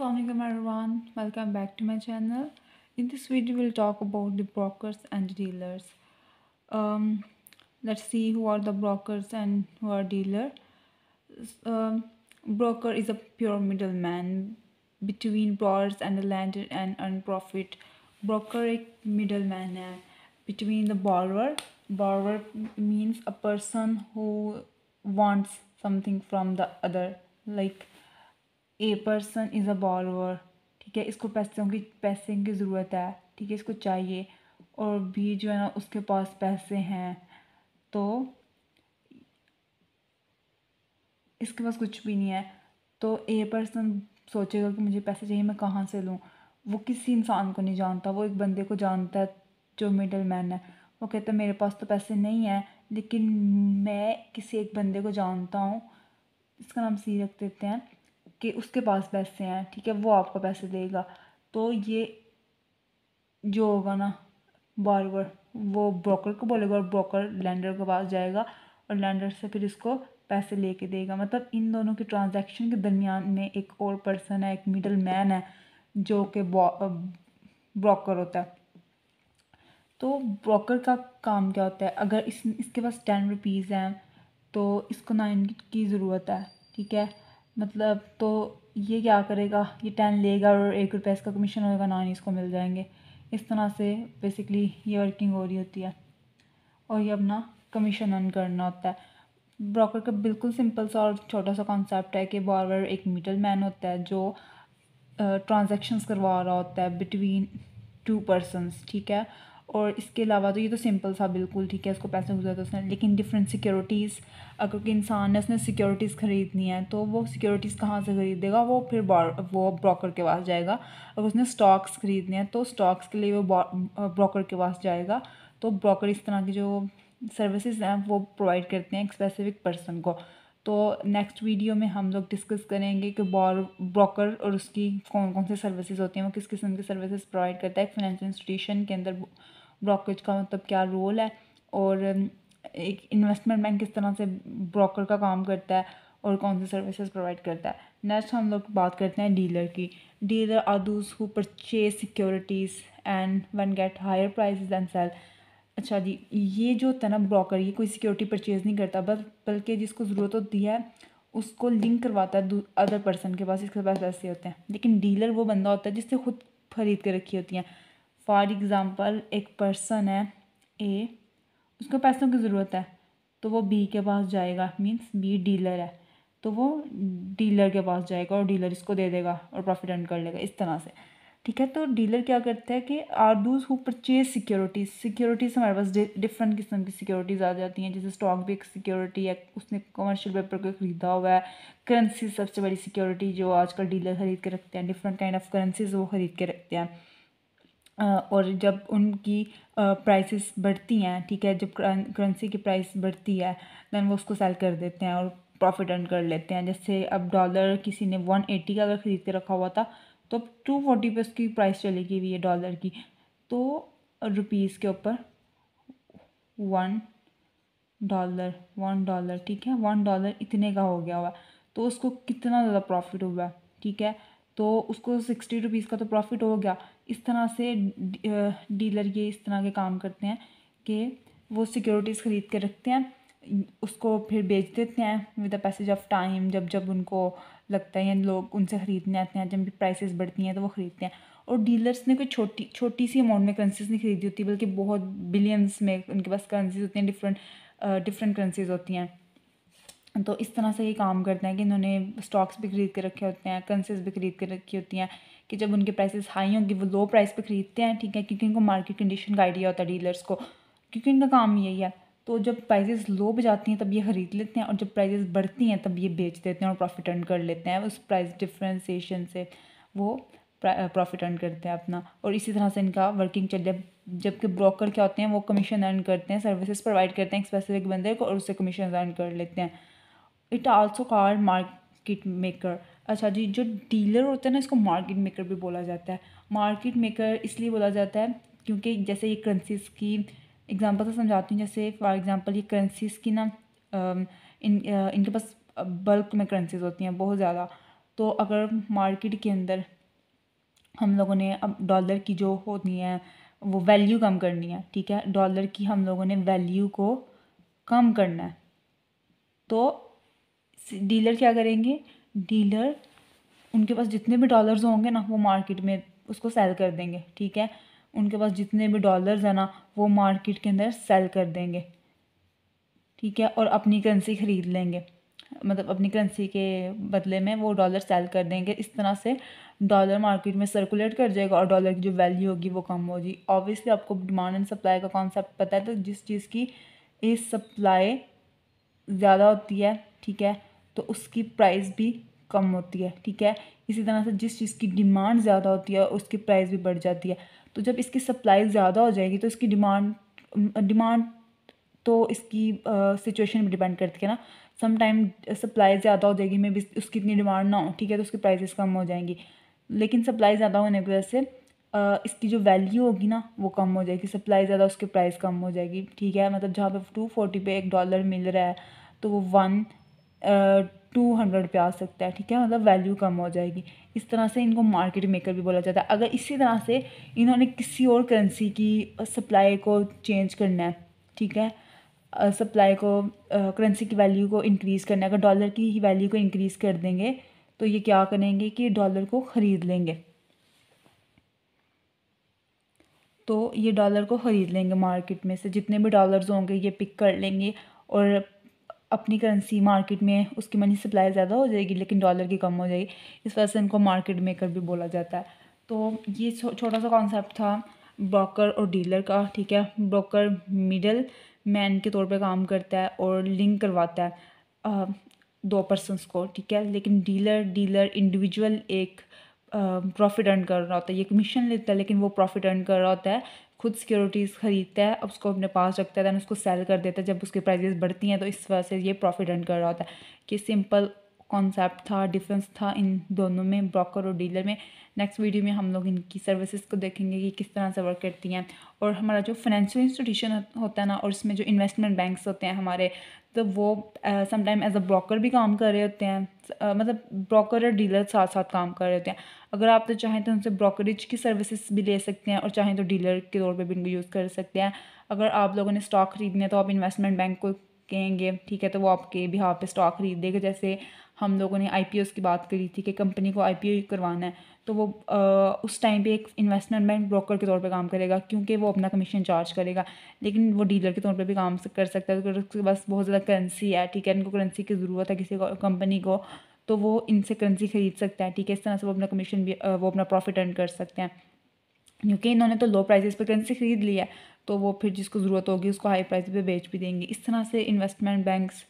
Assalamualaikum everyone welcome back to my channel in this video we'll talk about the brokers and dealers um, let's see who are the brokers and who are dealer um, broker is a pure middleman between borrowers and the lender and earn profit broker a middleman eh, between the borrower borrower means a person who wants something from the other like a person is a bowler ठीक है इसको पैसों की पैसे की ज़रूरत है ठीक है इसको चाहिए और बी जो है ना उसके पास पैसे हैं तो इसके पास कुछ भी नहीं है तो ए पर्सन सोचेगा कि मुझे पैसे चाहिए मैं कहाँ से लूँ वो किसी इंसान को नहीं जानता वो एक बंदे को जानता है जो मिडल मैन है वो कहता है मेरे पास तो पैसे नहीं है लेकिन मैं किसी एक बंदे को जानता हूँ इसका नाम सी रख देते हैं कि उसके पास पैसे हैं ठीक है वो आपको पैसे देगा तो ये जो होगा ना बार वो ब्रोकर को बोलेगा और ब्रोकर लैंडर के पास जाएगा और लैंडर से फिर इसको पैसे ले देगा मतलब इन दोनों की ट्रांजैक्शन के दरमियान में एक और पर्सन है एक मिडल मैन है जो कि ब्रोकर होता है तो ब्रोकर का काम क्या होता है अगर इस इसके पास टेन रुपीज़ हैं तो इसको नाइन की ज़रूरत है ठीक है मतलब तो ये क्या करेगा ये टेन लेगा और एक रुपये इसका कमीशन होगा नाइन इसको मिल जाएंगे इस तरह से बेसिकली ये वर्किंग हो रही होती है और ये अपना कमीशन अर्न करना होता है ब्रोकर का बिल्कुल सिंपल सा और छोटा सा कॉन्सेप्ट है कि बॉर्वर एक मिडल मैन होता है जो ट्रांजेक्शन्स करवा रहा होता है बिटवीन टू पर्सनस ठीक है और इसके अलावा तो ये तो सिंपल सा बिल्कुल ठीक है इसको पैसे गुजरा था तो उसने लेकिन डिफरेंट सिक्योरिटीज़ अगर कोई इंसान ने उसने सिक्योरिटीज़ ख़रीदनी है तो वो सिक्योरिटीज़ कहाँ से ख़रीदेगा वो फिर वो ब्रोकर के पास जाएगा अगर उसने स्टॉक्स ख़रीदने हैं तो स्टॉक्स के लिए वो ब्रोकर के पास जाएगा तो ब्रोकर इस तरह की जो सर्विसेज हैं वो प्रोवाइड करते हैं एक स्पेसिफिक पर्सन को तो नेक्स्ट वीडियो में हम लोग डिस्कस करेंगे कि बॉर ब्रोकर और उसकी कौन कौन से सर्विसेज होती हैं वो किस किस्म की सर्विसेज प्रोवाइड करता है एक फाइनेंशियल इंस्टीट्यूशन के अंदर ब्रोकरेज का मतलब क्या रोल है और um, एक इन्वेस्टमेंट बैंक किस तरह से ब्रोकर का काम करता है और कौन सी सर्विसेज प्रोवाइड करता है नेक्स्ट हम लोग बात करते हैं डीलर की dealer are those who purchase securities and one get higher price and sell अच्छा जी ये जो होता है ना ब्रोकर ये कोई सिक्योरिटी परचेज़ नहीं करता बस बल्कि जिसको ज़रूरत होती है उसको लिंक करवाता है अदर पर्सन के पास इसके पास पैसे होते हैं लेकिन डीलर वो बंदा होता है जिससे खुद खरीद के रखी होती हैं फॉर एग्ज़ाम्पल एक पर्सन है ए उसको पैसों की ज़रूरत है तो वो बी के पास जाएगा मीन्स बी डीलर है तो वो डीलर के पास जाएगा और डीलर इसको दे देगा और प्रॉफिट अर्न कर लेगा इस तरह से ठीक है तो डीलर क्या करते हैं कि are those who purchase securities securities हमारे पास डिफरेंट किस्म की सिक्योरिटीज़ आ जाती हैं जैसे स्टॉक भी एक सिक्योरिटी है उसने कमर्शियल पेपर को ख़रीदा हुआ है करेंसी सबसे बड़ी सिक्योरिटी जो आजकल डीलर खरीद के रखते हैं डिफरेंट काइंड ऑफ करेंसीज वो ख़रीद के रखते हैं और जब उनकी प्राइसेस बढ़ती हैं ठीक है जब करेंसी की प्राइस बढ़ती है दैन वो उसको सेल कर देते हैं और प्रॉफिट अर्न कर लेते हैं जैसे अब डॉलर किसी ने वन एटी का अगर ख़रीद के रखा हुआ था तो अब टू फोर्टी पर उसकी प्राइस चली गई हुई है डॉलर की तो रुपीज़ के ऊपर वन डॉलर वन डॉलर ठीक है वन डॉलर इतने का हो गया हुआ तो उसको कितना ज़्यादा प्रॉफिट हुआ ठीक है तो उसको सिक्सटी रुपीज़ का तो प्रॉफिट हो गया इस तरह से डीलर ये इस तरह के काम करते हैं कि वो सिक्योरिटीज़ ख़रीद के रखते हैं उसको फिर बेच देते हैं with the passage of time जब जब उनको लगता है या लोग उनसे ख़रीदने आते हैं जब भी प्राइसेस बढ़ती हैं तो वो ख़रीदते हैं और डीलर्स ने कोई छोटी छोटी सी अमाउंट में करेंसीज नहीं खरीदी होती बल्कि बहुत बिलियंस में उनके पास करेंसीज होती हैं डिफरेंट डिफरेंट करेंसीज होती हैं तो इस तरह से ये काम करते हैं कि इन्होंने स्टॉक्स भी खरीद के रखे होते हैं करेंसीज भी खरीद के रखी होती हैं कि जब उनके प्राइसेस हाई होंगे वो लो प्राइस पे ख़रीदते हैं ठीक है क्योंकि उनको मार्केट कंडीशन का आइडिया होता है डीलर्स को क्योंकि उनका काम यही है तो जब प्राइजेस लो पे जाती हैं तब ये ख़रीद लेते हैं और जब प्राइजेस बढ़ती हैं तब ये बेच देते हैं और प्रॉफिट अर्न कर लेते हैं उस प्राइस डिफ्रेंसीशन से वो प्रॉफिट अर्न करते हैं अपना और इसी तरह से इनका वर्किंग चल जाए जबकि ब्रोकर क्या होते हैं वो कमीशन अर्न करते हैं सर्विसेज प्रोवाइड करते हैं एक स्पेसिफिक बंदे को और उससे कमीशन अर्न कर लेते हैं it also called market maker अच्छा जी जो डीलर होता है ना इसको मार्केट मेकर भी बोला जाता है मार्केट मेकर इसलिए बोला जाता है क्योंकि जैसे ये करेंसीज की एग्जांपल से समझाती हूँ जैसे फॉर एग्जांपल ये करेंसीज की ना इन इनके पास बल्क में करेंसीज होती हैं बहुत ज़्यादा तो अगर मार्केट के अंदर हम लोगों ने अब डॉलर की जो होती है वो वैल्यू कम करनी है ठीक है डॉलर की हम लोगों ने वैल्यू को कम करना है तो डीलर क्या करेंगे डीलर उनके पास जितने भी डॉलर्स होंगे ना वो मार्केट में उसको सेल कर देंगे ठीक है उनके पास जितने भी डॉलर्स हैं ना वो मार्केट के अंदर सेल कर देंगे ठीक है और अपनी करेंसी ख़रीद लेंगे मतलब अपनी करेंसी के बदले में वो डॉलर सेल कर देंगे इस तरह से डॉलर मार्केट में सर्कुलेट कर जाएगा और डॉलर की जो वैल्यू होगी वो कम होगी ऑब्वियसली आपको डिमांड एंड सप्लाई का कॉन्सेप्ट पता है तो जिस चीज़ की इस सप्लाई ज़्यादा होती है ठीक है तो उसकी प्राइस भी कम होती है ठीक है इसी तरह से जिस चीज़ की डिमांड ज़्यादा होती है उसकी प्राइस भी बढ़ जाती है तो जब इसकी सप्लाई ज़्यादा हो जाएगी तो इसकी डिमांड डिमांड तो इसकी सिचुएशन पर डिपेंड करती है ना समटाइम सप्लाई ज़्यादा हो जाएगी मे भी उसकी इतनी डिमांड ना हो ठीक है तो उसकी प्राइजेस कम हो जाएंगी लेकिन सप्लाई ज़्यादा होने की वजह से इसकी जो वैल्यू होगी ना वो कम हो जाएगी सप्लाई ज़्यादा उसकी प्राइस कम हो जाएगी ठीक है मतलब जहाँ पे टू फोर्टी पे एक डॉलर मिल रहा है तो वो वन टू हंड्रेड पे आ सकता है ठीक है मतलब वैल्यू कम हो जाएगी इस तरह से इनको मार्केट मेकर भी बोला जाता है अगर इसी तरह से इन्होंने किसी और करेंसी की सप्लाई को चेंज करना है ठीक है सप्लाई को करेंसी की वैल्यू को इंक्रीज़ करना है अगर डॉलर की ही वैल्यू को इंक्रीज़ कर देंगे तो ये क्या करेंगे कि डॉलर को ख़रीद लेंगे तो ये डॉलर को ख़रीद लेंगे मार्केट में से जितने भी डॉलर्स होंगे ये पिक कर लेंगे और अपनी करेंसी मार्केट में उसकी मनी सप्लाई ज़्यादा हो जाएगी लेकिन डॉलर की कम हो जाएगी इस वजह से इनको मार्केट मेकर भी बोला जाता है तो ये छोटा सा कॉन्सेप्ट था ब्रोकर और डीलर का ठीक है ब्रोकर मिडल मैन के तौर पे काम करता है और लिंक करवाता है आ, दो पर्सनस को ठीक है लेकिन डीलर डीलर इंडिविजुअल एक प्रॉफिट अर्न कर रहा होता है ये कमीशन लेता है लेकिन वो प्रॉफिट अर्न कर रहा होता है खुद सिक्योरिटीज़ ख़रीदता है उसको अपने पास रखता है दैन उसको सेल कर देता है जब उसकी प्राइजेस बढ़ती हैं तो इस वजह से ये प्रॉफिट अर्न कर रहा होता है कि सिंपल कॉन्सेप्ट था डिफरेंस था इन दोनों में ब्रोकर और डीलर में नेक्स्ट वीडियो में हम लोग इनकी सर्विसेज को देखेंगे कि किस तरह से वर्क करती हैं और हमारा जो फाइनेंशियल इंस्टीट्यूशन होता है ना और इसमें जो इन्वेस्टमेंट बैंक्स होते हैं हमारे तो वो समटाइम एज अ ब्रोकर भी काम कर रहे होते हैं uh, मतलब ब्रोकर और डीलर साथ साथ काम कर रहे होते हैं अगर आप तो चाहें तो उनसे ब्रोकरेज की सर्विसेज भी ले सकते हैं और चाहें तो डीलर के तौर पर भी इनको यूज़ कर सकते हैं अगर आप लोगों ने स्टॉक खरीदने तो आप इन्वेस्टमेंट बैंक को कहेंगे ठीक है तो वो आपके हाँ पे स्टॉक खरीद देगा जैसे हम लोगों ने आई की बात करी थी कि कंपनी को आई करवाना है तो वो आ, उस टाइम पे एक इन्वेस्टमेंट बैंक ब्रोकर के तौर पे काम करेगा क्योंकि वो अपना कमीशन चार्ज करेगा लेकिन वो डीलर के तौर पे भी काम कर सकता है अगर उसके पास बहुत ज़्यादा करेंसी है ठीक है इनको करेंसी की ज़रूरत है किसी कंपनी को तो वो इनसे करेंसी खरीद सकता है ठीक है इस तरह से वो अपना कमीशन भी वो अपना प्रॉफिट अर्न कर सकते हैं क्योंकि इन्होंने तो लो प्राइसेस पर करेंसी खरीद लिया है तो वो फिर जिसको ज़रूरत होगी उसको हाई प्राइस पे बेच भी देंगे इस तरह से इन्वेस्टमेंट बैंक्स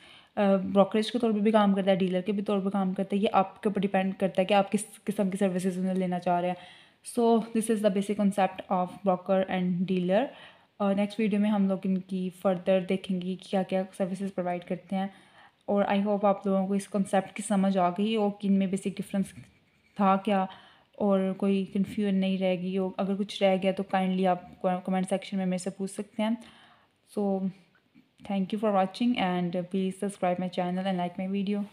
ब्रोकरेज के तौर पे भी काम करता है डीलर के भी तौर पे काम करता है ये आपके ऊपर डिपेंड करता है कि आप किस किस्म की सर्विसेज उन्हें लेना चाह रहे हैं so this is the basic concept of broker and dealer और नेक्स्ट वीडियो में हम लोग इनकी फर्दर देखेंगे कि क्या क्या सर्विसेज प्रोवाइड करते हैं और आई होप आप लोगों को इस कॉन्सेप्ट की समझ आ गई और किन में बेसिक डिफरेंस था क्या और कोई कन्फ्यूजन नहीं रहेगी और अगर कुछ रह गया तो काइंडली आप कमेंट सेक्शन में मेरे से पूछ सकते हैं so thank you for watching and please subscribe my channel and like my video